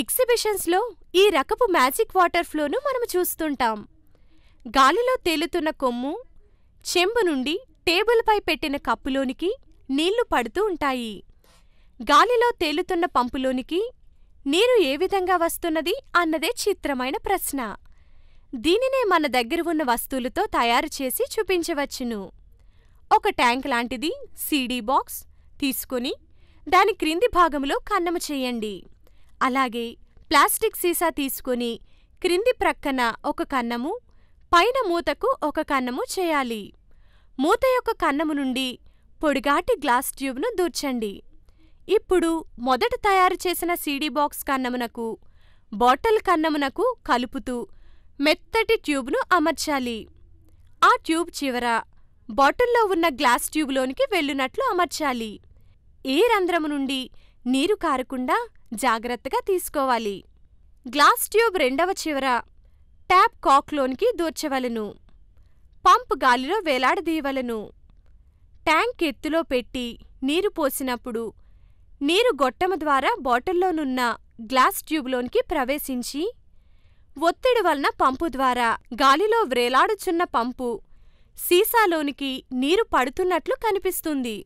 ఎగ్జిబిషన్స్లో ఈ రకపు magic water ఫ్లోను మనం చూస్తుంటాం. గాలిలో తేలుతున్న కొమ్ము, చెంబు నుండి టేబుల్పై పెట్టిన కప్పులోనికి నీళ్లు పడుతూ ఉంటాయి. గాలిలో తేలుతున్న పంపులోనికి నీరు ఏ విధంగా వస్తున్నది అన్నదే చిత్రమైన ప్రశ్న. దీనినే మన దగ్గర ఉన్న వస్తువులతో తయారు చేసి చూపించవచ్చును. ఒక ట్యాంక్ లాంటిది సీడీ బాక్స్ తీసుకుని దాని క్రింది భాగంలో కన్నము చెయ్యండి. అలాగే ప్లాస్టిక్ సీసా తీసుకుని క్రింది ప్రక్కన ఒక కన్నము పైన మూతకు ఒక కన్నము చేయాలి మూత యొక్క కన్నము నుండి పొడిగాటి గ్లాస్ ట్యూబ్ను దూర్చండి ఇప్పుడు మొదట తయారు చేసిన సీడీ బాక్స్ కన్నమునకు బాటిల్ కన్నమునకు కలుపుతూ మెత్తటి ట్యూబ్ను అమర్చాలి ఆ ట్యూబ్ చివర బాటిల్లో ఉన్న గ్లాస్ ట్యూబ్లోనికి వెళ్ళునట్లు అమర్చాలి ఏ రంధ్రము నుండి నీరు కారకుండా జాగ్రత్తగా తీసుకోవాలి గ్లాస్ ట్యూబ్ రెండవ చివర ట్యాప్ కాక్లోనికి దూర్చవలను పంప్ గాలిలో వేలాడదీయవలను ట్యాంక్ ఎత్తులో పెట్టి నీరు పోసినప్పుడు నీరు గొట్టము ద్వారా బాటిల్లోనున్న గ్లాస్ ట్యూబ్లోనికి ప్రవేశించి ఒత్తిడి వలన పంపు ద్వారా గాలిలో వ్రేలాడుచున్న పంపు సీసాలోనికి నీరు పడుతున్నట్లు కనిపిస్తుంది